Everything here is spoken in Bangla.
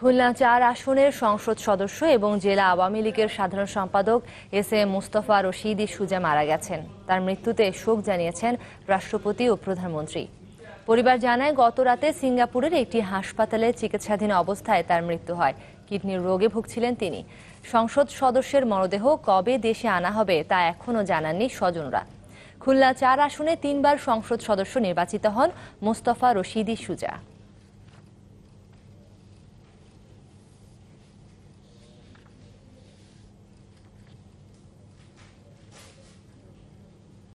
খুলনা চার আসনের সংসদ সদস্য এবং জেলা আওয়ামী লীগের সাধারণ সম্পাদক এস এম মুস্তফা রশিদি সুজা মারা গেছেন তার মৃত্যুতে শোক জানিয়েছেন রাষ্ট্রপতি ও প্রধানমন্ত্রী পরিবার জানায় গত রাতে সিঙ্গাপুরের একটি হাসপাতালে চিকিৎসাধীন অবস্থায় তার মৃত্যু হয় কিডনির রোগে ভুগছিলেন তিনি সংসদ সদস্যের মরদেহ কবে দেশে আনা হবে তা এখনও জানাননি স্বজনরা খুলনা চার আসনে তিনবার সংসদ সদস্য নির্বাচিত হন মোস্তফা রশিদি সুজা